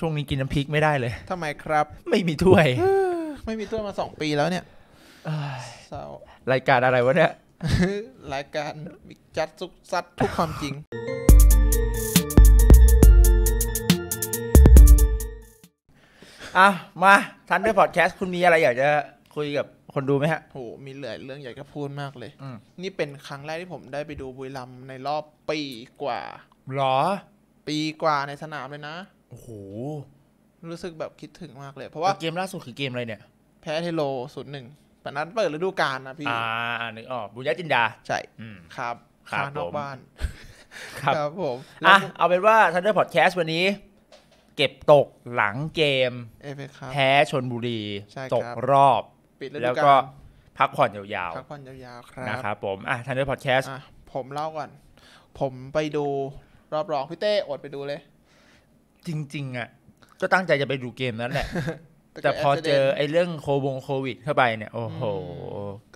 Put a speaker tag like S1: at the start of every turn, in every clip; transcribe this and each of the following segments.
S1: ช่วงนี้กินน้ำพริกไม่ได้เลย ทำไมครับ ไม่มีถ้วย
S2: ไม่มีถ้วยมาสองปีแล้วเนี่ยเรารายการอะไรวะเนี่ย รายการมิจัดซุกซัดทุกความจริงอ่ะมา ทัน
S1: ด้วยพอดแคสต์ คุณมีอะไรอยากจะคุยกับคนดูไหมฮะโหมีเหลือเรื่องอยากจะพูดมากเลย
S2: นี่เป็นครั้งแรกที่ผมได้ไปดูบุรีรัมในรอบปีกว่าหรอ ปีกว่าในสนามเลยนะโอ้โหรู้สึกแบบคิดถึงมากเลย เพราะว่าเกมล่าสุดคือเกมอะไรเนี่ย แพ้เทโลศูนย์หนึ่งแต่นั้นเปิดฤดูกาลนะพี่ อ่านึกออกบุญญาจินดา ใช่ครับคานอกบ้าน ครับผมอ่ะเอาเป็นว่า
S1: ทันเดอร์พอดแคสต์วันนี้ เก็บตกหลังเกม แพ้ชนบุรีตกรอบแล้วก็พักผ่อนยาวๆพักผ่อนยาวๆครับนะครับ ผมอ่ะทันเดอร์พอดแคสต์
S2: ผมเล่าก่อน ผมไปดูรอบรองพี่เต้อดไปดูเลย
S1: จริงๆ อ่ะ ก็ตั้งใจจะไปดูเกมนั้นแหละ แต่พอเจอไอ้เรื่องโควงโควิดเข้าไปเนี่ยโอ้โห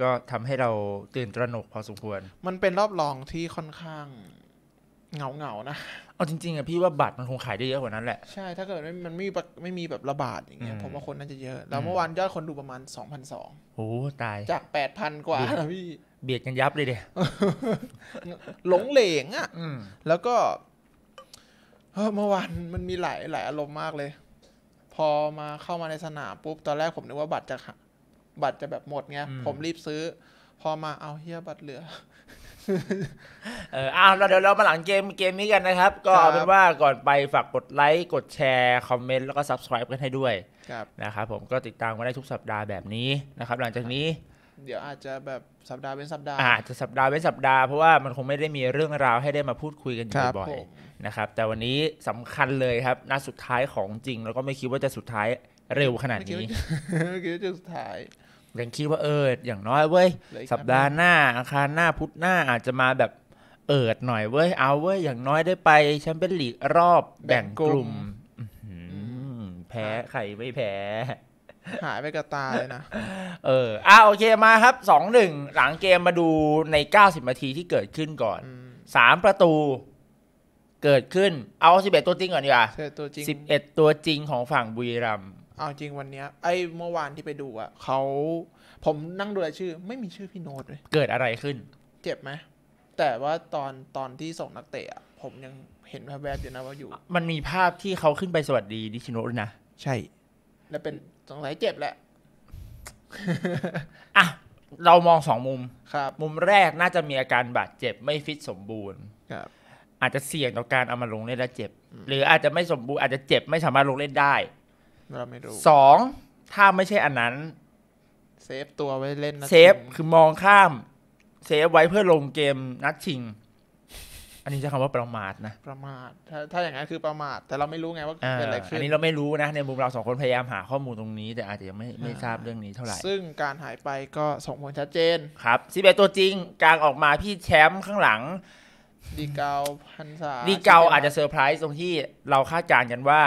S1: ก็ทำให้เราตื่นตระหนกพอสมควร
S2: มันเป็นรอบรองที่ค่อนข้าง เงาเงานะ เอาจริงๆอ่ะ
S1: พี่ว่าบัตรมันคงขายได้เยอะกว่านั้นแหละ
S2: ใช่ ถ้าเกิดมันไม่มีไม่มีแบบระบาดอย่างเงี้ยผมว่าคนน่าจะเยอะ แล้วเมื่อวานยอดคนดูประมาณสองพันสองโอ้ตายจากแปดพันกว่าพี่เบียดกันยับเลยเ
S1: ดียหลงเหลงอ่ะ
S2: แล้วก็เมื่อวานมันมีหลายหลายอารมณ์มากเลย พอมาเข้ามาในสนามปุ๊บ ตอนแรกผมนึกว่าบัตรจะบัตรจะแบบหมดไงผมรีบซื้อ พอมาเอาเฮียบัตรเหลือเอออาเราเดี๋ยวเรามาหลังเกมเกมนี้กันนะครับ ก็เป็นว่า
S1: ก่อนไปฝากกดไลค์ กดแชร์ คอมเมนต์ แล้วก็ซับสไครป์กันให้ด้วยนะครับผมก็ติดตามกันได้ทุกสัปดาห์แบบนี้นะครับ หลังจากนี้
S2: เดี๋ยวอาจจะแบบสัปดาห์เป็นสัปดาห์อาจ
S1: จะสัปดาห์เป็นสัปดาห์เพราะว่ามันคงไม่ได้มีเรื่องราวให้ได้มาพูดคุยกันบ่อยๆนะครับ แต่วันนี้สำคัญเลยครับนัดสุดท้ายของจริง แล้วก็ไม่คิดว่าจะสุดท้ายเร็วขนาดนี้
S2: ไม่คิดว่าจะสุดท้าย
S1: ยังคิดว่าเอออย่างน้อยเว้ยสัปดาห์หน้าอาคารหน้าพุทธหน้าอาจจะมาแบบเอิดหน่อยเว้ยเอาเว้ยอย่างน้อยได้ไปแชมเปี้ยนลีกรอบแบ่งกลุ่มแพ้ใครไม่แพ้
S2: หายไปกระตาเลยนะ
S1: เอออ่ะโอเคมาครับสองหนึ่งหลังเกมมาดูในเก้าสิบนาทีที่เกิดขึ้นก่อนสามประตูเกิดขึ้นเอาสิบเอ็ดตัวจริงก่อนดีกว่าสิบเอ็ดตัวจริงของฝั่งบุรีรัม
S2: เอาจริงวันเนี้ยไอ้เมื่อวานที่ไปดู อ่ะ เขา ผมนั่งดูรายชื่อ ไม่มีชื่อพี่โน้ตเลย
S1: เกิดอะไรขึ้น
S2: เจ็บไหม แต่ว่าตอนตอนที่ส่งนักเตะผมยังเห็นแวบๆอยู่นะว่าอยู่
S1: มันมีภาพที่เขาขึ้นไปสวัสดีดิชิโนะนะใช่
S2: แล้วเป็นสงสัยเจ็บแหละ
S1: อ่ะ เรามองสองมุมครับ มุมแรกน่าจะมีอาการบาดเจ็บ ไม่ฟิตสมบูรณ์ครับ อาจจะเสี่ยงต่อการเอามาลงเล่นและเจ็บ หรืออาจจะไม่สมบูรณ์อาจจะเจ็บไม่สามารถลงเล่นได้เราไม่รู้สอง ถ้าไม่ใช่อันนั้น เซฟตัวไว้เล่นนะเซฟคือมองข้ามเซฟไว้เพื่อลงเกมนัดชิงอันนี้ใช้คำว่าประมาทนะ
S2: ประมาทถ้าถ้าอย่างนั้นคือประมาทแต่เราไม่รู้ไงว่าเกิดอะไรขึ้นอันนี้เรา
S1: ไม่รู้นะ ในมุมเราสองคนพยายามหาข้อมูลตรงนี้แต่อาจจะยังไม่ไม่ทราบเรื่องนี้เท่าไหร่ ซึ
S2: ่งการหายไปก็ส่งผลชัดเจน
S1: ครับซีบเบตัวจริง กลางออกมาพี่แชมป์ข้างหลัง ดี
S2: เกาพันศาดีเกาอาจ
S1: จะเซอร์ไพรส์ตรงที่เราคาดการณ์กันว่า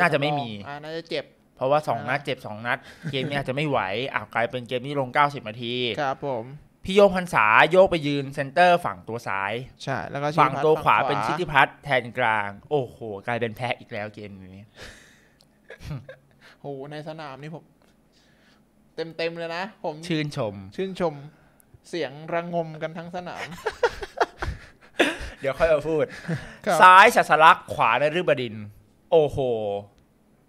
S1: น่าจะไม่มีน่าจะเจ็บ เพราะว่าสองนัดเจ็บสองนัด เกมนี้อาจจะไม่ไหวอากลายเป็นเกมที่ลงเก้าสิบนาทีครับ ผมพี่โยพันษา โยกไปยืนเซนเตอร์ฝั่งตัวซ้าย ใช่แล้วก็ฝั่งตัวขวาเป็นชิติพัฒน์แทนกลาง โอ้โห กลายเป็นแพ้อีกแล้วเกมนี้
S2: โหในสนามนี่ผมเต็มเต็มเลยนะผมชื่นชม ชื่นชม เสียงระงมกันทั้งสนาม
S1: เดี๋ยวค่อยเอาพูด ซ้ายชัสลักขวาในรอบดิน โอ้โห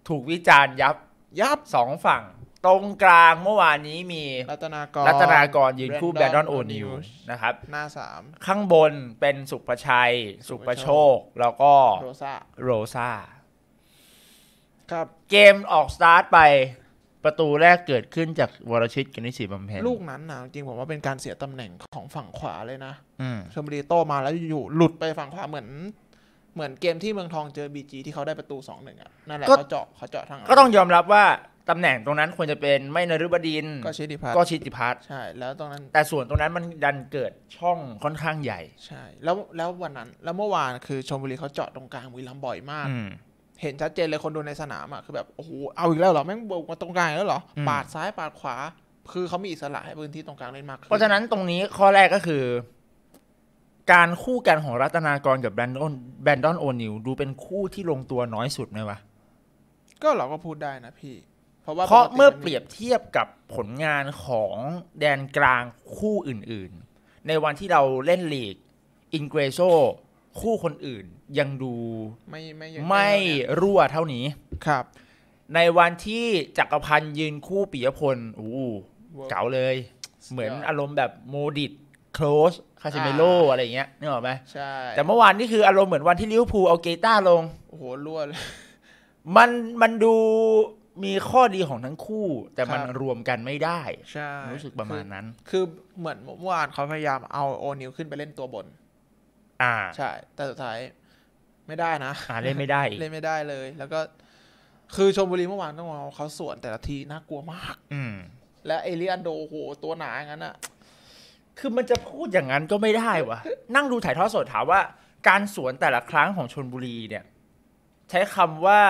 S1: ถูกวิจารณ์ยับยับสองฝั่งตรงกลางเมื่อวานนี้มี รัตนากรรัตนากร ยืนคู่แบรดอนโอนิวนะครับ หน้าสาม ข้างบนเป็นสุประชัย สุประโชค แล้วก็โรซาโรซาครับเกมออกสตาร์ทไปประตูแรกเกิดขึ้นจากวรชิตกนิสีบำเพ็ญลูก
S2: นั้นนะจริงผมว่าเป็นการเสียตำแหน่งของฝั่งขวาเลยนะชมบุรีโตมาแล้วอยู่หลุดไปฝั่งขวาเหมือนเหมือนเกมที่เมืองทองเจอบีจีที่เขาได้ประตูสองหนึ่งอ่ะ นั่นแหละเขาเจาะเขาเจาะทางก็ต้อง
S1: ยอมรับว่า ตำแหน่งตรงนั้นควรจะเป็นไม่นรุบดินก็ชิติพัฒน์ก็ชิติพัฒน์ใช่แล้วตรงนั้นแต่ส่วนตรงนั้นมันดัน
S2: เกิดช่องค่อนข้างใหญ่ ใช่ แล้วแล้ววันนั้นแล้วเมื่อวานคือชมบุรีเขาเจาะตรงกลางวีลัมบ่อยมาก เห็นชัดเจนเลยคนดูในสนามอ่ะคือแบบโอ้โหเอาอีกแล้วเหรอแม่งบุกมาตรงกลางแล้วเหรอปาดซ้ายปาดขวาคือเขามีอิสระให้พื้นที่ตรงกลางเล่นมาก เพราะฉ
S1: ะนั้นตรงนี้ข้อแรกก็คือการคู่กันของรัตนากรกับแบรนดอนแบรนดอนโอนิวดูเป็นคู่ที่ลงตัวน้อยสุดไหมวะ
S2: ก็เราก็พูดได้นะพี่ เพราะว่าเพราะเมื่อเปรียบเทีย
S1: บกับผลงานของแดนกลางคู่อื่นๆ ในวันที่เราเล่นลีกอินเกรโซคู่คนอื่นยังดูไม่ไม่ไม่รั่วเท่านี้ครับ ในวันที่จักรพันยืนคู่ปิยพลอู้เก๋าเลย เหมือนอารมณ์แบบโมดิตโคลสคาซิเมโลอะไรเงี้ยนึกออกไหมใช่แต่เมื่อวานนี่คืออารมณ์เหมือนวันที่ลิเวอร์พูลเอาเกต้าลง โอ้โหรั่วเลย มันมันดูมีข้อดีของทั้งคู่ แต่มันรวมก
S2: ันไม่ได้ใช่รู้สึกประมาณนั้น คือเหมือนเมื่อวานเขาพยายามเอาโอนิวขึ้นไปเล่นตัวบน อ่าใช่ แต่สุดท้ายไม่ได้นะอ่าเล่นไม่ได้ เล่นไม่ได้เลย แล้วก็คือชมบุรีเมื่อวานต้องเอาเขาส่วนแต่ละทีน่ากลัวมาก อืม และเอเลียนโดโหตัวหนาอย่างนั้นอะคือมันจะ
S1: พูดอย่างนั้นก็ไม่ได้วะนั่งดูถ่ายทอดสดถามว่า การสวนแต่ละครั้งของชนบุรีเนี่ย ใช้คำว่า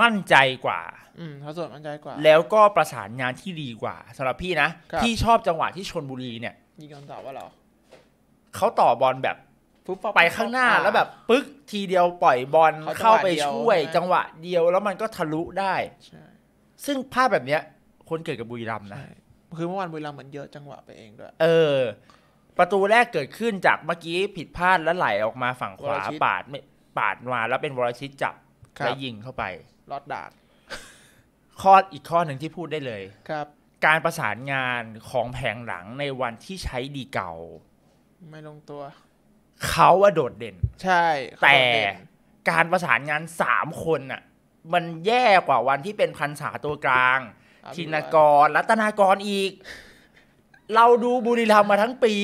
S1: มั่นใจกว่า
S2: อืมเขาสดมั่นใจกว่า
S1: แล้วก็ประสานงานที่ดีกว่าสำหรับพี่นะ พี่ชอบจังหวะที่ชนบุรีเนี่ยยิงคำตอบว่าเหรอเขาต่อบอลแบบไปข้างหน้าแล้วแบบปึ๊กทีเดียวปล่อยบอลเข้าไปช่วย จังหวะเดียวแล้วมันก็ทะลุได้ซึ่งภาพแบบเนี้ย คนเกิดกับบุรีรัมย์นะ
S2: คือเมื่อวานบุรีรัมย์เหมือนเยอะจังหวะ ไปเองด้วย
S1: เออ ประตูแรกเกิดขึ้นจากเมื่อกี้ผิดพลาดแล้วไหลออกมาฝั่งขวา ปาดไม่ ปาดมา แล้วเป็นวรชิตจับและยิงเข้าไป ลอดดาดข้ออีกข้อหนึ่งที่พูดได้เลย ครับ การประสานงานของแผงหลังในวันที่ใช้ดีเ
S2: ก่า ไม่ลงตัว
S1: เขาว่าโดดเด่น ใช่ แต่การประสานงานสามคนน่ะ มันแย่กว่าวันที่เป็นพันษาตัวกลางธินกรรัตนากรอีก เราดูบุรีรัมย์มาทั้งปี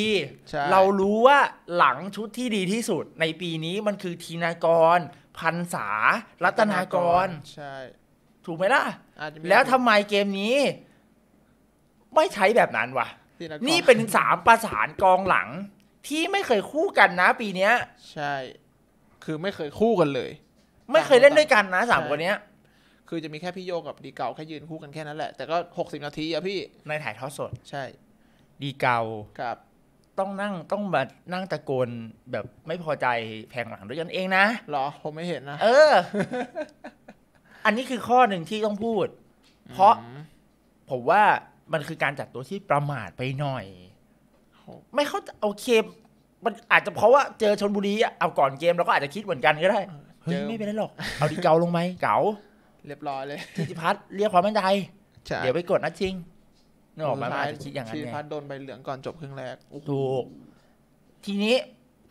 S1: เรารู้ว่าหลังชุดที่ดีที่สุด ในปีนี้มันคือธีนากร พันษารัตนากร ใช่ ถูกไหมล่ะแล้วทำไมเกมนี้ ไม่ใช้แบบนั้นวะนี่เป็นสามประสานกองหลัง ที่ไม่เคยคู่กันนะปีนี้
S2: ใช่ คือไม่เคยคู่กันเลย ไม่เคยเล่นด้วยกันนะสามคนเนี้ยคือจะมีแค่พี่โยกับดีเกาแค่ยืนคู่กันแค่นั้นแหละ แต่ก็ 60 นาทีอะพี่ในถ่ายทอดสด ใช่ ดีเกาครับ
S1: ต้องนั่งต้องมานั่งตะโกนแบบไม่พอใจแผงหลังด้วยกันเองนะเหรอผมไม่เห็นนะเออ อันนี้คือข้อหนึ่งที่ต้องพูด เพราะผมว่ามันคือการจัดตัวที่ประมาทไปหน่อย ไม่เขาโอเคมันอาจจะเพราะว่าเจอชนบุรีเอาก่อนเกมเราก็อาจจะคิดเหมือนกันก็ได้
S2: เฮ้ยไม่เป็นไรหรอกเอาดี
S1: เกาลงไหมเก่าเรียบร้อยเลยทิติพัฒน์เรียกความมั่
S2: นใจเดี๋ยวไปกดนะดชิงนึกออกมาไาจคิดอย่างนั้นไงทิติพัฒน์โดนใบเหลือง
S1: ก่อนจบครึ่งแรก ถูก ทีนี้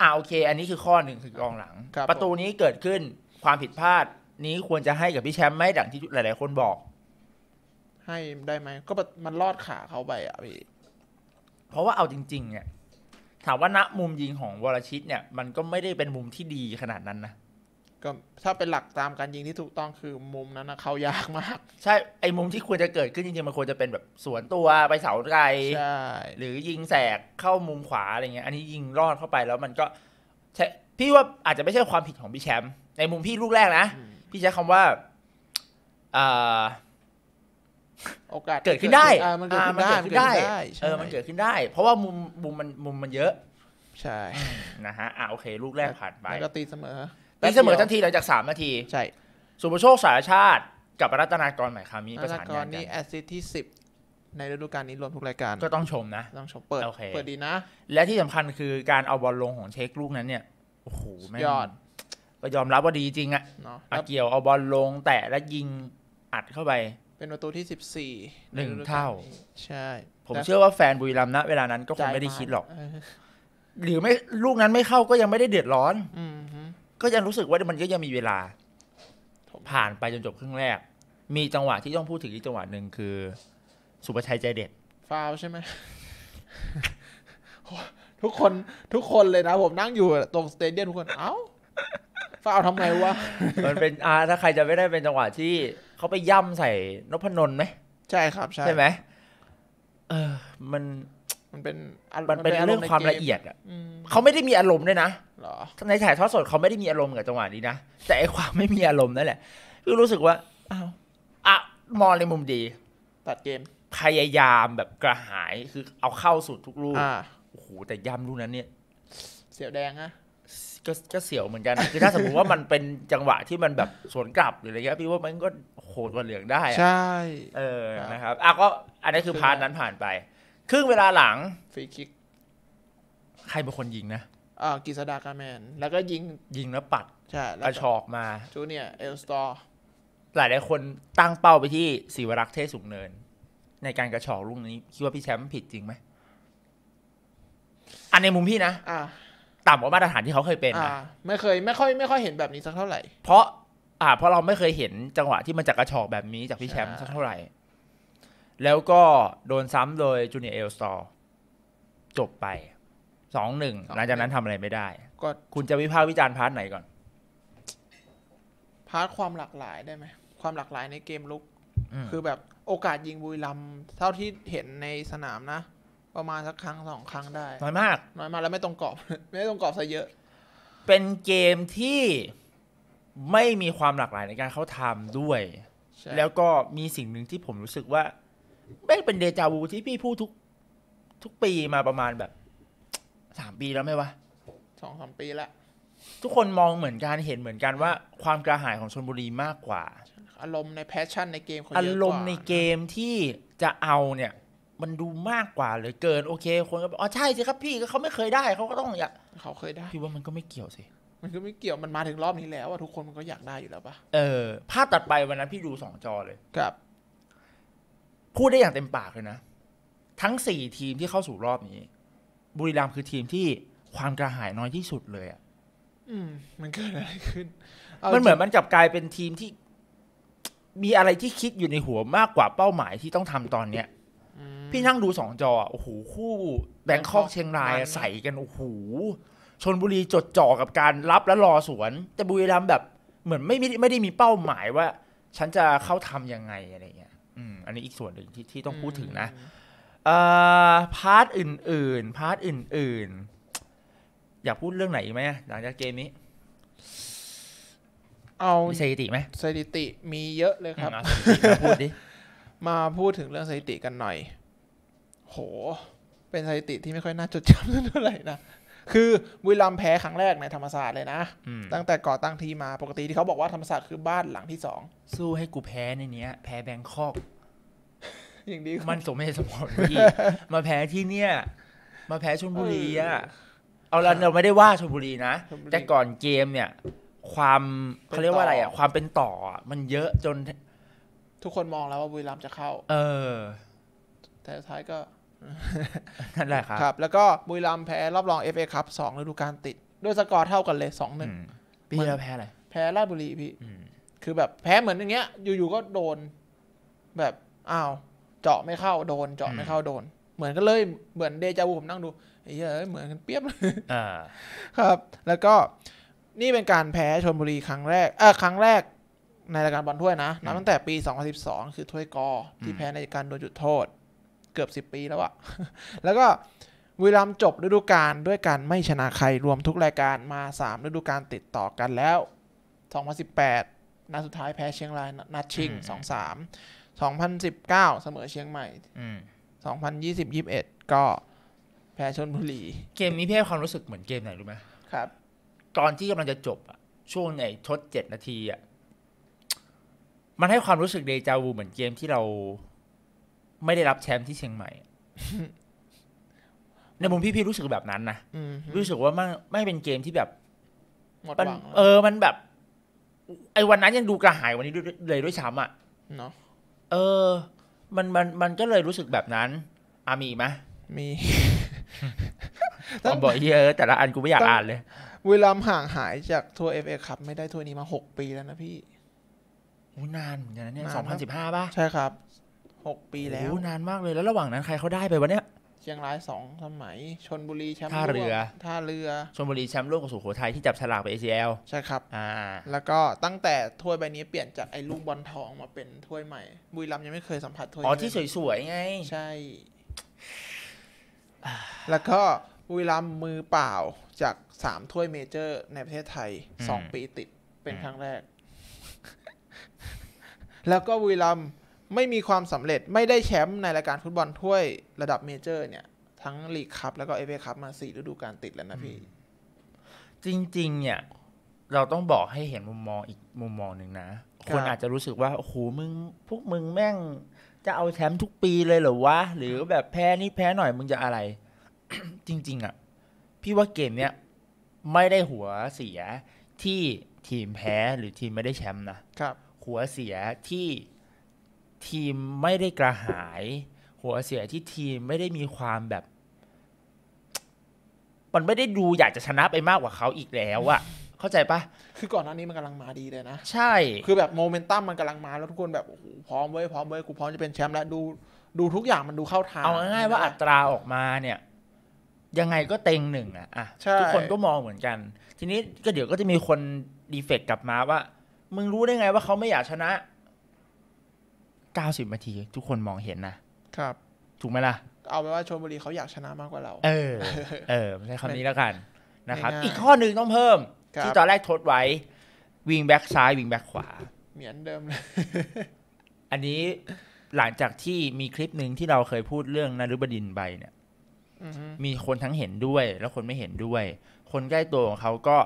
S1: อ่าโอเค อันนี้คือข้อหนึ่งคือกองหลัง ประตูนี้เกิดขึ้นความผิดพลาด นี้ควรจะให้กับพี่แชมป์ไหมดังที่หลายๆคนบอก ให้
S2: ได้ไหม ก็มันลอดขาเขาไปอ่ะพี่ เพราะว่าเอาจริง ๆ เนี่ย
S1: ถามว่าณมุมยิงของวรชิตเนี่ย มันก็ไม่ได้เป็นมุมที่ดีขนาดนั้นนะก็ถ้าเป็นหลักตามการยิงที่ถูกต้องคือมุมนั้นนะเขายากมากใช่ไอ้มุมที่ควรจะเกิดขึ้นจริงๆมันควรจะเป็นแบบสวนตัวไปเสาไกลใช่หรือยิงแสกเข้ามุมขวาอะไรเงี้ยอันนี้ยิงรอดเข้าไปแล้วมันก็ใช่พี่ว่าอาจจะไม่ใช่ความผิดของพี่แชมป์ในมุมพี่ลูกแรกนะพี่ใช้คำว่า
S2: โอกาสเกิดขึ้นได้มันเกิดขึ้นได้เออมันเกิด
S1: ขึ้นได้ เพราะว่ามุมมุมมันมุมมันเยอะ ใช่นะฮะอ่าโอเค ลูกแรกผ่านไปแลก็ตีเสมอตีเสมอทันทีหลังจากสามนาที ใช่ สุภโชคสารชาติกับรัตนากรหมายคามีประสานงานกันนี่แอสซิสที่สิบในฤดูกาลนี้รวมทุกรายการ ก็ต้องชมนะ ต้องชมเปิดเปิดดีนะ และที่สำคัญคือการเอาบอลลงของเช็คลูกนั้นเนี่ย โอ้โหแม่ยอดก็ยอมรับว่าดีจริงอะอาเกี่ยวเอาบอลลงแตะและยิงอัดเข้าไป
S2: เป็นประตูที่สิบสี่หนึ่งเท่า ใช่
S1: ผมเชื่อว่าแฟนบุรีรัมย์ณเวลานั้นก็คงไม่ได้คิดหรอก หรือไม่ลูกนั้นไม่เข้าก็ยังไม่ได้เดือดร้อนก็ยังรู้สึกว่ามันก็ยังมีเวลาผ่านไปจนจบครึ่งแรก มีจังหวะที่ต้องพูดถึงอีกจังหวะหนึ่งคือ สุภชัยใจเด็ด
S2: ฟาวใช่ไหมทุกคนทุกคนเลยนะผมนั่งอยู่ตรงสเตเดียมทุกคนเอ้าฟาวทำไมวะมัน
S1: เป็นอ่า ถ้าใครจะไม่ได้เป็นจังหวะที่เขาไปย่ำใส่นพนนไหมใช่ครับ ใช่ใช่ไหมเออ มันมันเป็นมันเป็นเรื่องความละเอียดอ่ะเขาไม่ได้มีอารมณ์ด้วยนะหรอในถ่ายทอดสดเขาไม่ได้มีอารมณ์กับจังหวะนี้นะ แต่ไอความไม่มีอารมณ์นั่นแหละ คือรู้สึกว่า อ้าวอ่ะมองในมุมดี ตัดเกมพยายามแบบกระหายคือเอาเข้าสุดทุกลูกโอ้โหแต่ย่ำลูกนั้นเนี่ย เสียวแดงอะก็ก็เสียวเหมือนกันคือถ้าสมมติว่ามันเป็นจังหวะที่มันแบบสวนกลับหรืออะไรเงี้ยพี่ว่ามันก็โหดกว่าเหลืองได้ใช่ เออนะครับอ่ะก็อันนี้คือพาร์ทนั้นผ่านไปครึ่งเวลาหลังฟรีคิกใครเป็นคนยิงนะ
S2: อ่ากิสดากาแมน แล้วก็ยิงยิงแล้วปัดใช่แล้วกระชอกมาจูเนียเอลสตอร์
S1: หลายหลายคนตั้งเป้าไปที่ศิวรักษ์เทศสุขเนิน ในการกระชอกลูกนี้ คิดว่าพี่แชมป์ผิดจริงไหม
S2: อันในมุมพี่นะอ่า
S1: ต่ำกว่ามาตรฐานที่เขาเคยเป็นอ่า
S2: ไม่เคย ไม่ค่อยไม่ค่อยเห็นแบบนี้สักเท่าไหร่
S1: เพราะ อ่า เพราะเราไม่เคยเห็นจังหวะที่มันจะกระชอกแบบนี้จากพี่แชมป์สักเท่าไหร่ แล้วก็โดนซ้ำโดยจูเนียเอลสตอร์จบไปสองหนึ่งหลังจากนั้นทำอะไรไม่ได้ ก็คุณจะวิพากษ์วิจารณ์พาร์ทไหนก่อน
S2: พาร์ทความหลากหลายได้ไหม ความหลากหลายในเกมลุกคือแบบโอกาสยิงบุยลำเท่าที่เห็นในสนามนะประมาณสักครั้งสองครั้งได้น้อยมากน้อยมาก แล้วไม่ตรงกรอบ ไม่ตรงกรอบซะเยอะ เป็นเกมที่
S1: ไม่มีความหลากหลายในการเข้าทำด้วย แล้วก็มีสิ่งหนึ่งที่ผมรู้สึกว่าแม่งเป็นเดจาวูที่พี่พูดทุก ทุกปีมาประมาณแบบสามปีแล้วไหมวะ
S2: สองสามปีละ
S1: ทุกคนมองเหมือนกันเห็นเหมือนกันว่าความกระหายของชนบุรีมากกว่า
S2: อารมณ์ในแพชชั่นในเกมอารมณ์ใน
S1: เกมที่จะเอาเนี่ย มันดูมากกว่าเลยเกินโอเค คนก็อ๋อใช
S2: ่สิครับพี่เขาไม่เคยได้ เขาก็ต้องอยาก
S1: เขาเคยได้พี่ว่ามันก็ไม่เกี่ยวสิ
S2: มันก็ไม่เกี่ยวมันมาถึงรอบนี้แล้วอะทุกคนมันก็อยากได้อยู่แล้วปะเออภาพตัดไปวันนั้นพี่ดูสองจอเลย
S1: ครับ พูดได้อย่างเต็มปากเลยนะทั้งสี่ทีมที่เข้าสู่รอบนี้บุรีรัมย์คือทีมที่ความกระหายน้อยที่สุดเลยอ่ะ
S2: อมมันเกิดอะไรขึ้น มันเหมือนม
S1: ันกลับกลายเป็นทีมที่ มีอะไรที่คิดอยู่ในหัวมากกว่าเป้าหมายที่ต้องทำตอนเนี้ย พี่นั่งดูสองจอโอ้โหคู่ แบงคอกเชียงราย ใส่กันโอ้โหชนบุรีจดจ่อกับการรับและรอสวน แต่บุรีรัมย์แบบ เหมือนไม่ไม่ได้มีเป้าหมายว่า ฉันจะเข้าทํำยังไงอะไรเงี้ยอืม อันนี้อีกส่วนหนึ่งที่ที่ต้องพูดถึงนะเอ่อพาร์ทอื่นๆ พาร์ทอื่นๆ อยากพูดเรื่องไหนไหมหลังจากเกมนี้
S2: เอาสถิติไหมสถิติมีเยอะเลยครับ มาพูดดิ มาพูดถึงเรื่องสถิติกันหน่อย โห เป็นสถิติที่ไม่ค่อยน่าจดจำเท่าไหร่นะ คือวุลามแพ้ครั้งแรกในธรรมศาสตร์เลยนะ ตั้งแต่ก่อตั้งทีมา ปกติที่เขาบอกว่าธรรมศาสตร์คือบ้านหลังที่สอง สู้ให้กูแพ้ในนี้แพ้แบงคอกอย
S1: ่างดีมันสมเหตุสมผลพี่มาแพ้ที่เนี่ย มาแพ้ชลบุรีอ่ะเอาละเราไม่ได้ว่าชลบุรีนะ แต่ก่อนเกมเนี่ย ความเขาเรียกว่าอะไรอ่ะความเป็นต่อมันเยอะจน
S2: ทุกคนมองแล้วว่าบุรีรัมย์จะเข้า เออแต่ท้ายก็นั่นแหละครับครับ แล้วก็บุรีรัมแพ้รอบรองเอฟเอคัพสองฤดูกาลติด ด้วยสกอร์เท่ากันเลยสองหนึ่งพีแล้วแพ้อะไร แพ้ราชบุรีพี่คือแบบแพ้เหมือนอย่างเงี้ยอยู่ๆก็โดนแบบอ้าวเจาะไม่เข้าโดนเจาะไม่เข้าโดน เหมือนกันเลยเหมือนเดจาวูผมนั่งดูเฮ้ยเหมือนกันเปียบเลยครับแล้วก็นี่เป็นการแพ้ชนบุรีครั้งแรกเออครั้งแรกในรายการบอลถ้วยนะนับตั้งแต่ปี 2012 คือถ้วยกอที่แพ้ในการโดนจุดโทษเกือบ 10 ปีแล้วอะแล้วก็วิลามจบฤดูกาลด้วยการไม่ชนะใครรวมทุกรายการมา3ฤดูกาลติดต่อกันแล้ว 2018 นัดสุดท้ายแพ้เชียงรายนัดชิง2-3 2019 เสมอเชียงใหม่ อื2020 21 ก็ แพ้ชนบุรี
S1: เกมนี้พี่ให้ความรู้สึกเหมือนเกมไหนรู้ไหมครับ ตอนที่กำลังจะจบอะช่วงไหนทดเจ็ดนาทีอะมันให้ความรู้สึกเดจาวูเหมือนเกมที่เราไม่ได้รับแชมป์ที่เชียงใหม่ ในมุมพี่พี่รู้สึกแบบนั้นนะรู้สึกว่ามันไม่เป็นเกมที่แบบหมดหวังเออมันแบบ ไอ้วันนั้นยังดูกระหายวันนี้เลยด้วยซ้ำอะเนาะเออ มัน มัน มันก็เลยรู้สึกแบบนั้นอามีไหมมี
S2: ต้องบอกเยอะ แต่ละอันกูไม่อยากอ่านเลย วิลามห่างหายจากทัวร์เอฟเอคัพไม่ได้ทัวร์นี้มาหกปีแล้วนะพี่โอ้นานเหมือนกันเนี่ยสองพันสิบห้าป่ะ ใช่ครับหกปีแล้วอ้นานมากเลยแล้วร
S1: ะหว่างนั้นใครเขาได้ไปวะเนี่ย
S2: เชียงรายสองสมัยชนบุรีแชมป์ท่าเรือท่าเรือ
S1: ชนบุรีแชมป์ร่วมกับสุโขทัยที่จับฉลากไป ACL ใช่ครับอ่า
S2: แล้วก็ตั้งแต่ถ้วยใบนี้เปลี่ยนจาก ไอ้ลูกบอลทองมาเป็นถ้วยใหม่ บุรีรัมยังไม่เคยสัมผัสถ้วยอ๋อที่สวยๆไงใช่ แล้วก็บุรีรัมมือเปล่าจากสามถ้วยเมเจอร์ในประเทศไทยสองปีติดเป็นครั้งแรก แล้วก็บุรีรัมย์ไม่มีความสำเร็จไม่ได้แชมป์ในรายการฟุตบอลถ้วยระดับเมเจอร์เนี่ย ทั้งลีกคัพแล้วก็เอฟเอคัพมาสี่ฤดูกาลติดแล้วนะพี่
S1: จริง ๆ เนี่ย เราต้องบอกให้เห็นมุมมองอีกมุมมองหนึ่งนะคนอาจจะรู้สึกว่าโอ้โหมึงพวกมึงแม่งจะเอาแชมป์ทุกปีเลยเหรอวะ หรือแบบแพ้นี่แพ้หน่อยมึงจะอะไร จริง ๆ อ่ะ พี่ว่าเกมเนี้ยไม่ได้หัวเสียที่ทีมแพ้หรือทีมไม่ได้แชมป์นะครับหัวเสียที่ทีมไม่ได้กระหายหัวเสียที่ทีมไม่ได้มีความแบบ
S2: มันไม่ได้ดูอยากจะชนะไปมากกว่าเขาอีกแล้วอะเข้าใจปะคือก่อนหน้านี้มันกำลังมาดีเลยนะ ใช่คือแบบโมเมนตัมมันกำลังมาแล้วทุกคนแบบพร้อมเว้ยพร้อมเว้ยกูพร้อมจะเป็นแชมป์แล้วดูดูทุกอย่างมันดูเข้าทางเอาง่าย
S1: ว่าอัตราออกมาเนี่ย ยังไงก็เต็งหนึ่งออะทุกคนก็มองเหมือนกัน ทีนี้ก็เดี๋ยวก็จะมีคนดีเฟกต์กลับมา
S2: ว่ามึงรู้ได้ไงว่าเขาไม่อยากชนะ
S1: 90 นาที ทุกคนมองเห็นนะ ครับ ถูกไหมล่ะ
S2: เอาไปว่าชลบุรีเขาอยากชนะมากกว่าเรา เออ เออใช้คำนี้แล้วกัน นะครับ อีกข้อ
S1: หนึ่งต้องเพิ่ม ที่ตอนแรกทดไว้วิงแบ็กซ้าย วิงแบ็กขวา
S2: เหมือนเดิมเลย
S1: อันนี้หลังจากที่มีคลิปหนึ่งที่เราเคยพูดเรื่องนรุบดินไปเนี่ยมีคนทั้งเห็นด้วย แล้วคนไม่เห็นด้วย คนใกล้ตัวของเขาก็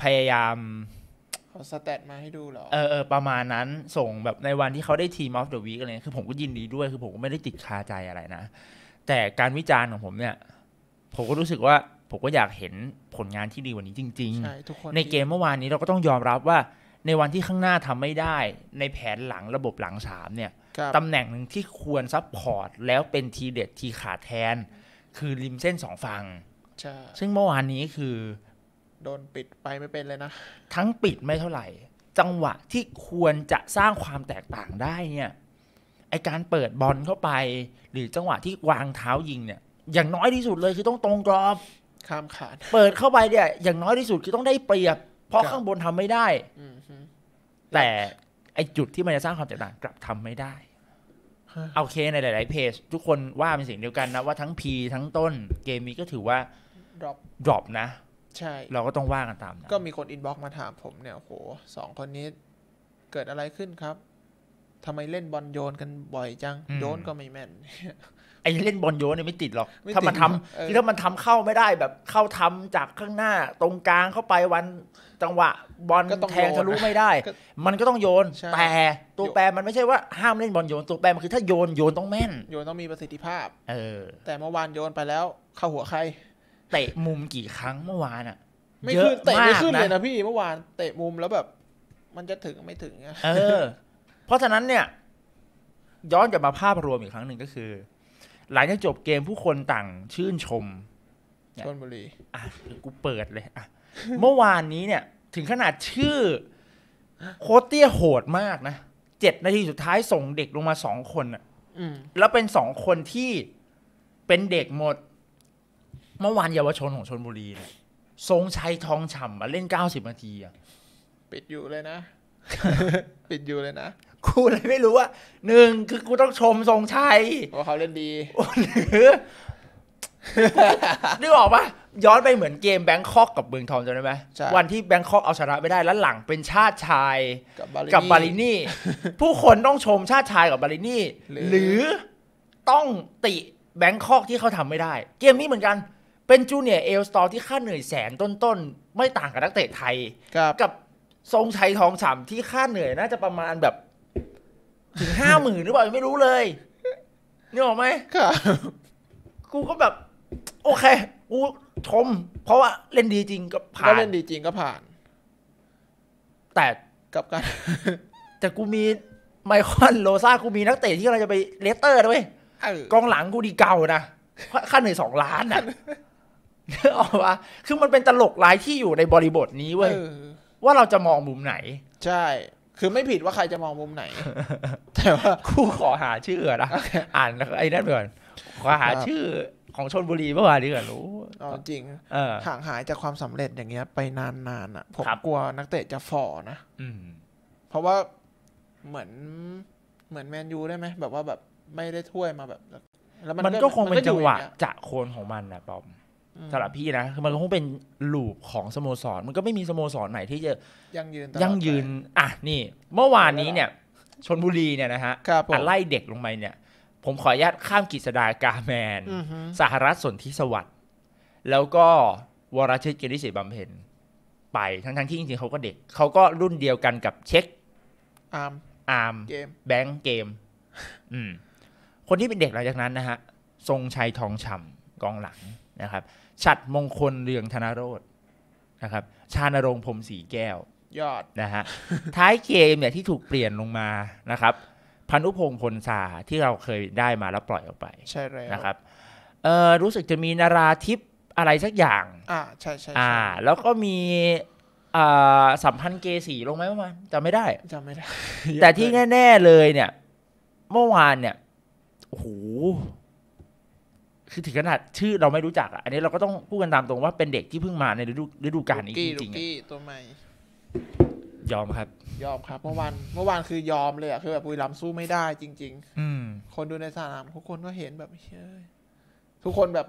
S1: พยายาม
S2: เอาสแตทมาให้ดูเหรอ
S1: เออเออประมาณนั้นส่งแบบในวันที่เขาได้ทีมออฟเดอะวีคอะไรเียคือผมก็ยินดีด้วยคือผมก็ไม่ได้ติดคาใจอะไรนะ แต่การวิจารณ์ของผมเนี่ย ผมก็รู้สึกว่า ผมก็อยากเห็นผลงานที่ดีกว่านี้จริงในๆในเกมเมื่อวานนี้เราก็ต้องยอมรับว่า ในวันที่ข้างหน้าทำไม่ได้ ในแผนหลังระบบหลังสามเนี่ยตำแหน่งหนึ่งที่ควรซับพอร์ต แล้วเป็นทีเด็ดทีขาดแทน คือริมเส้นสองฝั่งใช่ซึ่งเมื่อวานนี้คือ
S2: โดนปิดไปไม่เป็นเลยนะ
S1: ทั้งปิดไม่เท่าไหร่ จังหวะที่ควรจะสร้างความแตกต่างได้ เนี่ยไอการเปิดบอลเข้าไป หรือจังหวะที่วางเท้ายิงเนี่ย อย่างน้อยที่สุดเลย คือต้องตรงกรอบข้ามขาดเปิดเข้าไปเนี่ย อย่างน้อยที่สุดคือต้องได้เปรียบ เพราะข้างบนทำไม่ได้แต่ไอจุดที่มันจะสร้างความแตกต่างกลับทำไม่ได้โอเค ในหลาย ๆ เพจทุกคนว่าเป็นสิ่งเดียวกันนะว่าทั้งพี ทั้งต้น เกมนี้ก็ถือว่าดรอปนะใช่เราก็ต้องว่ากันตามนะ
S2: ก็มีคนอินบ็อกมาถามผมเนี่ยโหสองคนนี้ เกิดอะไรขึ้นครับทำไมเล่นบอลโยนกันบ่อยจัง โยนก็ไม่แม่น
S1: ไอ้เล่นบอลโยนเนี่ยไม่
S2: ติดหรอกถ้ามันทำที่ถ้ามันทำ
S1: เข้าไม่ได้แบบเข้าทำจากข้างหน้าตรงกลางเข้าไปวันจังหวะ บอลแทงทะลุไม่ได้มันก็ต้องโยนแต่ตัวแปรมันไม่ใช่ว่าห้ามเล่นบอลโยนตัวแปรมัน
S2: คือถ้าโยนโยนต้องแม่น โยนต้องมีประสิทธิภาพเออแต่เมื่อวานโยนไปแล้วเข้าหัวใครเตะมุมกี่ครั้งเมื่อวานอ่ะ
S1: ไม่ขึ้นเตะไม่ขึ้นเลยน
S2: ะพี่เมื่อวานเตะมุมแล้วแบบ มันจะถึงไม่ถึงเออ เพราะฉะนั้นเนี่ย ย้
S1: อนกลับมาภาพรวมอีกครั้งหนึ่งก็คือหลังจากจบเกมผู้คนต่าง ชื่นชมช
S2: นบุรี อ่ะ
S1: กูเปิดเลย อ่ะ เมื่อวานนี้เนี่ยถึงขนาดชื่อโคเตี้ยโหดมากนะเจ็ดนาทีสุดท้ายส่งเด็กลงมาสองคนอ่ะแล้วเป็นสองคนที่เป็นเด็กหมดเมื่อวานเยาวชนของชนบุรีเนี่ยทรงชัยทองฉ่ำมาเล่นเก้าสิบนาทีอ่ะ
S2: ปิดอยู่เลยนะปิดอยู่เลยนะ กูเลยไม่รู้ว่าหนึ่งคือกูต้องชมทรงชัยว่าเขาเล่นดีหรือ
S1: นึกออกปะย้อนไปเหมือนเกมแบงคอกกับเมืองทองจำได้ไหมวันที่แบงคอกเอาชนะไปได้ แล้วหลังเป็นชาติชายกับบาลินี่ ผู้คนต้องชมชาติชายกับบาลินี่ หรือต้องติแบงคอกที่เขาทำไม่ได้ เกมนี้เหมือนกันเป็นจูเนียร์เอลสตอที่ค่าเหนื่อยแสนต้นๆ ไม่ต่างกับนักเตะไทย กับทรงชัยทองฉ่ำที่ค่าเหนื่อยน่าจะประมาณแบบ ถึงห้าหมื่นหรือเปล่าไม่รู้เลยนี่ออกไหมครับกูก็แบบ โอเค กูชม เพราะว่าเล่นดีจริงก็
S2: ผ่านก็เล่นดีจริงก็ผ่าน
S1: แต่กับกัน แต่กูมี ไมคอนโลซากูมีนักเตะที่กำลังจะไปเลสเตอร์ด้วยกองหลังกูดีเก่านะค่าเหนื่อยสองล้านอ่ะออกวาคือมันเป็นตลกร้ายที่อยู่ในบริบทนี้เว้ย ว่าเราจะมองมุมไหน
S2: ใช่ คือไม่ผิดว่าใครจะมองมุมไหน
S1: แต่ว่าคู่ขอหา
S2: ชื่อนะ อ่านไอ้นั่นก่อนขอหาชื่อ
S1: ของชนบุรีเมื่อวานนี้ก่อนรู้ จริงห่าง
S2: หายจากความสำเร็จอย่างเงี้ยไปนานๆอ่ะ ผมกลัวนักเตะจะฝอนะ เพราะว่าเหมือนเหมือนแมนยูได้ไหม แบบว่าแบบไม่ได้ถ้วยมาแบบ แล้วมันก็คงเป็นจังหวะ
S1: จะโคนของมันนะปอมสำหรับพี่นะ คือมันคงเป็นลูปของสโมสร มันก็ไม่มีสโมสรไหนที่จะ ยั่งยืน ยั่งยืน อ่ะนี่ เมื่อวานนี้เนี่ยชนบุรีเนี่ยนะฮะอัะไล่เด็กลงไปเนี่ย ผมขออนุญาตข้ามกิษดากาแมนสหรัฐสนธิสวัสด์แล้วก็ วรชิตกิริศิบำเพ็ญไปทั้งทั้งที่จริงๆเขาก็เด็กเขาก็รุ่นเดียวกันกับเช็ค อาร์มอาร์มแบงก์เกมมคนที่เป็นเด็กหลังจากนั้นนะฮะ ทรงชัยทองฉ่ำกองหลังนะครับฉัดมงคลเรืองธนรสนะครับ ชานรงพรมสีแก้ว ยอดนะฮะท้ายเกมเนี่ยที่ถูกเปลี่ยนลงมานะครับพันุพงศ์พลสาที่เราเคยได้มาแล้วปล่อยออกไป ใช่แล้วนะครับเออรู้สึกจะมีนาราทิพอะไรสักอย่าง
S2: อ่าใช่ใช่อ่
S1: า แล้วก็มีอ่าสัมพันธ์เกสีลงไหมประมาณจำไม่ได้จำไม่ได้ แต่ที่แน่ ๆ เลยเนี่ยเมื่อวานเนี่ยโอ้โหคือถึงขนาดชื่อเราไม่รู้จักอ่ะอันนี้เราก็ต้องพูดกันตามตรงว่าเป็นเด็กที่เพิ่งมาในฤดูฤดูกาลนี้จริง
S2: ๆตัวใหม่ยอมครับ ยอมครับ เมื่อวานเมื่อวานคือยอมเลยอ่ะคือแบบปุรลำสู้ไม่ได้จริง ๆ อืคนดูในสนาม ทุกคนก็เห็นแบบเฮ้ยทุกคนแบบ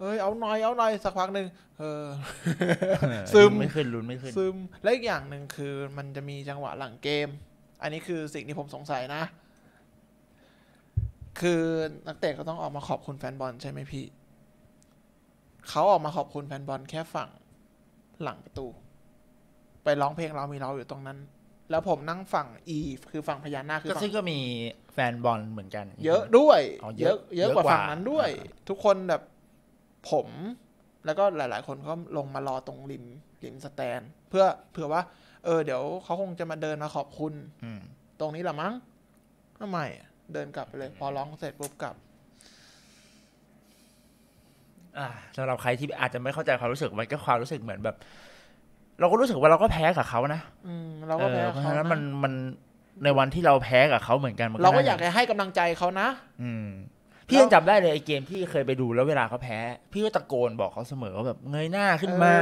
S2: เอ้ยเอาหน่อยเอาหน่อยสักพักหนึ่งเออ ซึมไม่ขึ้นลุ้นไม่ขึ้นซึมและอีกอย่างหนึ่งคือมันจะมีจังหวะหลังเกม อันนี้คือสิ่งที่ผมสงสัยนะคือนักเตะก็ต้องออกมาขอบคุณแฟนบอลใช่ไหมพี่ เขาออกมาขอบคุณแฟนบอลแค่ฝั่งหลังประตู ไปร้องเพลงเรามีเราอยู่ตรงนั้น แล้วผมนั่งฝั่งอีคือฝั่งพญานาคคือก็ฝั่งซึ่งก
S1: ็มีแฟนบอลเหมือนกัน เยอะด้วย เยอะเยอะกว่าฝั่งนั้นด้วย
S2: ทุกคนแบบ ผม แล้วก็หลาย ๆ คนก็ลงมารอตรงริมริมสแตนเพื่อเผื่อว่า เออเดี๋ยวเขาคงจะมาเดินมาขอบคุณ อืม ตรงนี้ละมั้งทำไมอะเดินกลับไปเลย พอร้องเสร็จปุ๊บกลับ
S1: สำหรับใครที่อาจจะไม่เข้าใจความรู้สึกมันก็ความรู้สึกเหมือนแบบ เราก็รู้สึกว่าเราก็แพ้กับเขานะอืมเราก็แพ้เพราะฉะนั้นมันมันในวันที่เราแพ้กับเขาเหมือนกันเราก็อยาก
S2: ให้กำลังใจเขานะ
S1: อืม พี่ยังจำได้เลยไอเกมที่เคยไปดูแล้วเวลาเขาแพ้ พี่ก็ตะโกนบอกเขาเสมอว่าแบบเงยหน้าขึ้นมา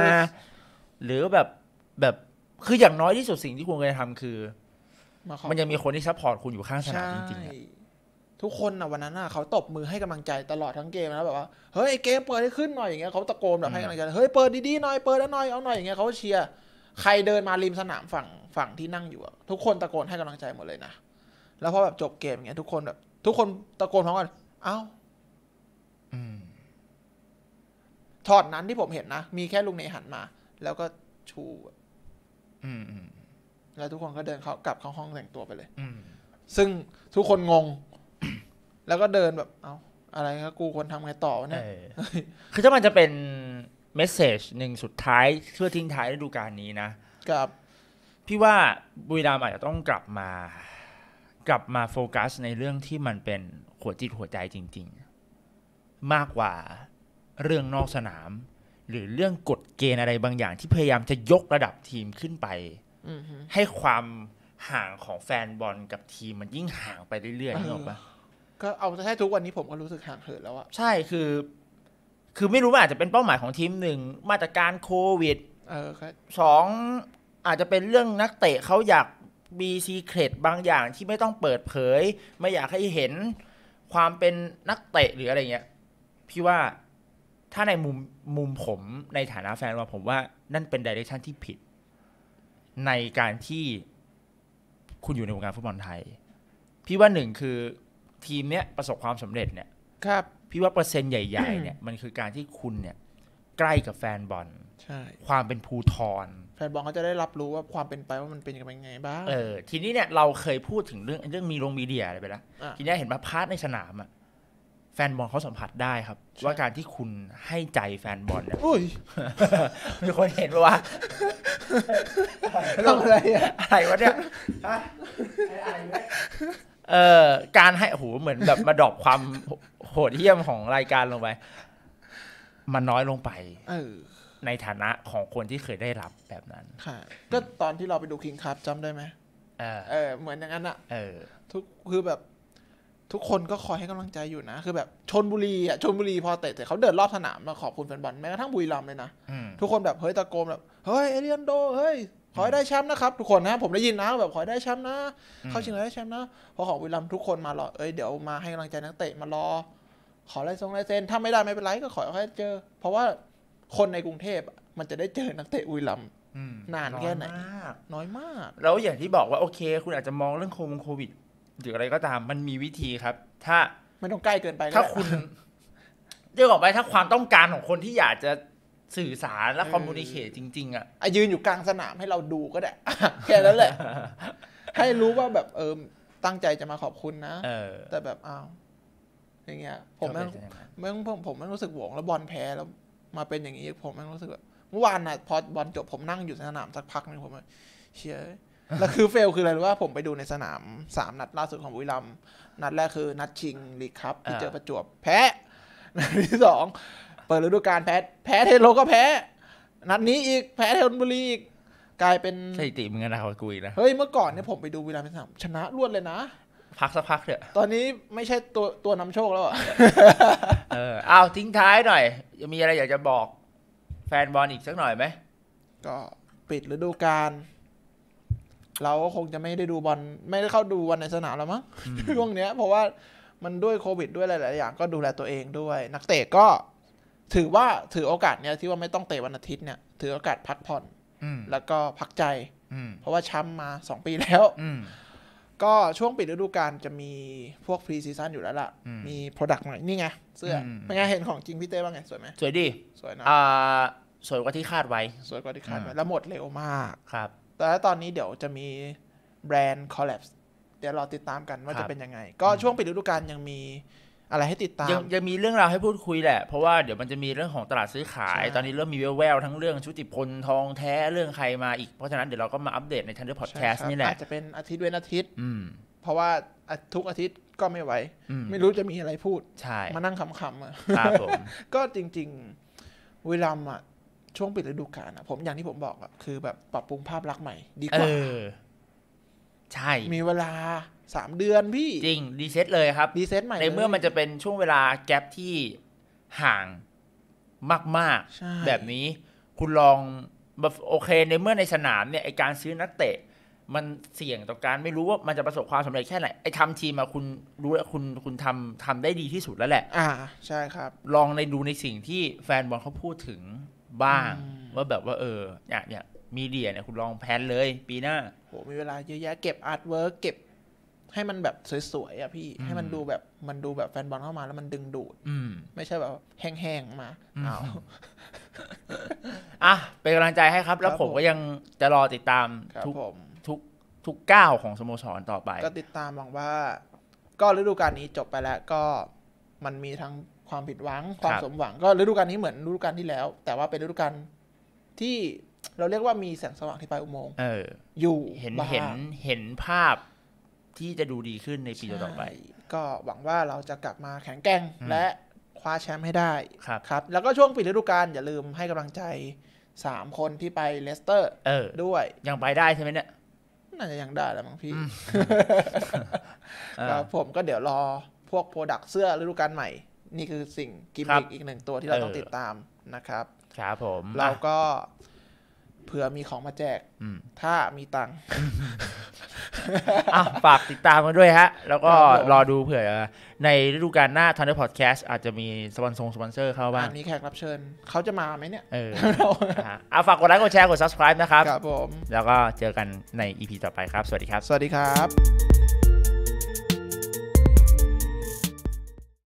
S1: หรือแบบแบบคืออย่างน้อยที่สุดสิ่งที่คุณควรจะทำคือมันยังมีคนที่ซัพพอร์ตคุณอยู่ข้างสนามจริงๆ
S2: ทุกคนนะวันนั้นนะเขาตบมือให้กำลังใจตลอดทั้งเกมนะแบบว่าเฮ้ยเกมเปิดให้ขึ้นหน่อยอย่างเงี้ยเขาตะโกนแบบให้กำลังใจเฮ้ยเปิดดีๆหน่อยเปิดแล้วหน่อยเอาหน่อยอย่างเงี้ยเขาเชียร์ใครเดินมาริมสนามฝั่งฝั่งที่นั่งอยู่ทุกคน ตะโกนให้กำลังใจหมดเลยนะแล้วพอแบบจบเกมเงี้ยทุกคนแบบ ทุกคน ตะโกนพร้อมกัน เอ้าช็อตนั้นที่ผมเห็นนะมีแค่ลุงเนหันมา แล้วก็ชูอืม แล้วทุกคนก็เดินเขากลับเข้าห้องแต่งตัวไปเลยซึ่งทุกคนงงแล้วก็เดินแบบ เอาอะไรครับกูควรทำไงต่อเนี่ย คือถ้ามันจะเป็น
S1: เมสเซจหนึ่งสุดท้ายเพื่อทิ้งท้ายฤดูกาลนี้นะ กับ พี่ว่า บุรีรัมอาจจะต้องกลับมา กลับมาโฟกัส ในเรื่องที่มันเป็นหัวจิตหัวใจจริงๆ มากกว่าเรื่องนอกสนาม หรือเรื่องกฎเกณฑ์อะไรบางอย่าง ที่พยายามจะยกระดับทีมขึ้นไปให้ความห่างของแฟนบอลกับทีมมันยิ่งห่างไปเรื่อยๆนี่หรอปะ
S2: ก็เอาแค่ทุกวันนี้ผมก็รู้สึกห่างเหินแล้วอะ
S1: ใช่คือ คือไม่รู้ว่า อาจจะเป็นเป้าหมายของทีมหนึ่งมาตรการโควิดสองอาจจะเป็นเรื่องนักเตะเขาอยาก มีซีเครตบางอย่างที่ไม่ต้องเปิดเผย ไม่อยากให้เห็นความเป็นนักเตะ หรืออะไรเงี้ย พี่ว่าถ้าในมุมมุมผม ในฐานะแฟนว่าผมว่า นั่นเป็นดิเรกชันที่ผิดในการที่คุณอยู่ในวงการฟุตบอลไทย พี่ว่าหนึ่งคือทีมเนี้ยประสบความสำเร็จเนี่ยครับ พี่ว่าเปอร์เซ็นต์ใหญ่ๆเนี่ยมันคือการที่คุณเนี่ยใกล้กับแฟนบอลใช่ความเป็นภูทร
S2: แฟนบอลเขาจะได้รับรู้ว่าความเป็นไปว่ามันเป็นยังไงบ้างเออ
S1: ทีนี้เนี่ยเราเคยพูดถึงเรื่องเรื่องมีลงมีเดียอะไรไปแล้วทีนี้เห็นมาพาร์ทในสนามอ่ะแฟนบอลเขาสัมผัสได้ครับ ว่าการที่คุณให้ใจแฟนบอลเนี่ยมีคนเห็นปะวอะไรอะไรวะเนี่ยอะไรเนี่ยเอ่อการให้โหเหมือนแบบมาดอบความโหดเหี้ยมของรายการลงไปมันน้อยลงไปเออในฐานะของคนที่เคยได้รับแบบนั้น ค่ะ
S2: ก็ตอนที่เราไปดูคิงคับจำได้ไหมเออเออ เหมือนอย่างนั้นอะเออทุกคือแบบ ทุกคนก็คอยให้กำลังใจอยู่นะ คือแบบชนบุรีอ่ะชนบุรีพอเตะเสร็จเขาเดินรอบสนามมาขอบคุณแฟนบอลแม้กระทั่งบุรีรัมย์เลยนะ ทุกคนแบบเฮ้ยตะโกนแบบเฮ้ยเอเลียนโดเฮ้ยขอให้ได้แชมป์นะครับ ทุกคนนะ ผมได้ยินนะแบบขอให้ได้แชมป์นะ เข้าชิงได้แชมป์นะพอของบุรลัมทุกคนมารอเอ้ยเดี๋ยวมาให้กำลังใจนักเตะมารอ ขอลายทรงลายเซ็นถ้าไม่ได้ไม่เป็นไรก็ขอแค่เจอ เพราะว่าคนในกรุงเทพมันจะได้เจอนักเตะวุลลัมนานแค่ไหนน้อยมากแล้วอย่างท
S1: ี่บอกว่าโอเค คุณอาจจะมองเรื่องโควิดหรืออะไรก็ตามมันมีวิธีครับ ถ้าไม่ต้องใกล้เกินไปถ้าคุณเรียกออกไปถ้าความต้องการของคนที่อยากจะสื่อสารและคอมมูนิเคชจริง ๆอ่ะ
S2: ยืนอยู่กลางสนามให้เราดูก็ได้ แค่นั้นแหละให้รู้ว่าแบบเออตั้งใจจะมาขอบคุณนะแต่แบบอ้าวอย่างเงี้ยผมไม่งแม่งผมผมไม่รู้สึกหวง แล้วบอลแพ้แล้วมาเป็นอย่างนี้ ผมไม่รู้สึกแบบเมื่อวานน่ะพอบอลจบผมนั่งอยู่ในสนามสักพักนึงผมเชีย แล้วคือเฟลคืออะไรรู้ว่าผมไปดูในสนามสามนัดล่าสุดของบุรีรัมนัดแรกคือ นัดชิงลีกครับที่เจอประจวบแพ้นัดที่สองเปิดฤดูกาลแพ้ แพ้เทโลก็แพ้ นัดนี้อีก แพ้เทนบุรีอีก กลายเป็น สถิติมึงนะคุยนะ เฮ้ย เมื่อก่อนเนี่ยผมไปดูเวลาเป็นสามชนะรวดเลยนะ
S1: พักสักพักเถอะ
S2: ตอนนี้ไม่ใช่ตัวตัวนำโชคแล้วเออเอาทิ้งท้ายหน่อยยังมีอะไร อยากจะบอก แฟนบอลอีกสักหน่อยไหมก็ปิดฤดูกาล เราก็คงจะไม่ได้ดูบอล ไม่ได้เข้าดูบอลในสนามแล้วมั้ง ช่วงเนี้ย เพราะว่ามันด้วยโควิด ด้วยหลายๆอย่าง ก็ดูแลตัวเองด้วย นักเตะก็ถือว่าถือโอกาสเนี้ยที่ว่าไม่ต้องเตะวันอาทิตย์เนี่ย ถือโอกาสพักผ่อนแล้วก็พักใจเพราะว่าช้ำมาสองปีแล้วก็ช่วงปิดฤดูกาลจะมีพวกพรีซีซั่นอยู่แล้วล่ะ มีโปรดักต์ใหม่นี่ไง เสื้อเป็นไงเห็นของจริงพี่เต้บ้างไง สวยไหมสวยดีสวยนะสวยกว่าที่คาดไว้ สวยกว่าที่คาดไว้แล้วหมดเร็วมากครับ แต่ตอนนี้เดี๋ยวจะมีแบรนด์คอลแลบเดี๋ยวรอติดตามกันว่าจะเป็นยังไง ก็ช่วงปิดฤดูกาลยังมี
S1: อะไรให้ติดตามยังยังมีเรื่องราวให้พูดคุยแหละเพราะว่าเดี๋ยวมันจะมีเรื่องของตลาดซื้อขาย ตอนนี้เริ่มมีแววๆทั้งเรื่องชุติพลทองแท้เรื่องใครมาอีกเพราะฉะนั้นเดี๋ยวเราก็มาอัปเดตในทันเ
S2: ดอร์พอดแคสต์นี่แหละอาจจะเป็นอาทิตย์เว้นอาทิตย์เพราะว่าทุกอาทิตย์ก็ไม่ไหวไม่รู้จะมีอะไรพูดใช่มานั่งขำๆอ่ะก็จริงๆเวลามอ่ะช่วงปิดฤดูกาลอ่ะ ผมอย่างที่ผมบอกอ่ะคือแบบปรับปรุงภาพลักษณ์ใหม่ดีกว่าใช่ มีเวลา 3 เดือนพี่ จริงรีเซ็ตเลยครับรีเซ็ตใหม่ในเมื่อมัน
S1: จะเป็นช่วงเวลาแกลบที่ห่างมาก ๆ แบบนี้ คุณลอง โอเค ในเมื่อในสนามเนี่ย ไอการซื้อนักเตะ มันเสี่ยงต่อการไม่รู้ว่ามันจะประสบความสำเร็จแค่ไหน ไอทำทีมมาคุณรู้แล้วคุณคุณทำทำได้ดีที่สุดแล้วแหละ อ่าใช่ครับ ลองในดูในสิ่งที่แฟนบอลเขาพูดถึงบ้าง ว่าแบบว่าเออเนี่ยเนี่ยมีเดียเนี่ยคุณลองแพนเลย ปีหน้า
S2: โหมีเวลาเยอะแยะเก็บอาร์ตเวิร์กเก็บให้มันแบบสวยๆอ่ะพี่ให้มันดูแบบ มันดูแบบแฟนบอลเข้ามา แล้วมันดึงดูด อืมไม่ใช่แบบแห้งๆมา อ้าว อ่ะ เป็นกำลังใจให้ครับ แล้วผมก็ยังจะรอติดตามทุก
S1: ทุกทุกก้าวของสโมสรต่อไป ก
S2: ็ติดตามหวังว่า ก็ฤดูกาลนี้จบไปแล้วก็มันมีทั้งความผิดหวังความสมหวัง ก็ฤดูกาลนี้เหมือนฤดูกาลที่แล้ว แต่ว่าเป็นฤดูกาลที่เราเรียกว่ามีแสงสว่างที่ปลายอุโมงค์เ
S1: อออย
S2: ู่เห็นเห็น
S1: เห็นภาพที่จะดูดีขึ้นในปีต่อไป
S2: ก็หวังว่าเราจะกลับมาแข็งแกร่งและคว้าแชมป์ให้ได้ครับครับแล้วก็ช่วงปิดฤดูกาลอย่าลืมให้กำลังใจสามคนที่ไปเลสเตอร์ด้วยยังไปได้ใช่ไหมเนี่ย น่าจะยังได้แล้วมั้งพี่รผมก็เดี๋ยวรอพวกโปรดักเสื้อฤดูกาลใหม่ นี่คือสิ่งกิมมิคอีกหนึ่งตัวที่เราต้องติดตามนะครั
S1: บครับผมเรา
S2: ก็เผื่อมีของมาแจกถ้ามีตังค์ฝากติดตามกันด้วยฮะ แล้วก็ร
S1: อดูเผื่อ ในฤดูกาลหน้าทันเดอร์พอดแคสต์อาจจะมีสปอนซ์สปอนเซอร์เข้าบ้างมีแขกรับเชิญเขาจะมาไหมเนี่ยเอออาฝากกดไลค์กดแชร์กด subscribe นะครับ ครับผมแล้วก็เจอกันใน EP ต่อไปครับ สวัสดีครับสวัสดีครับ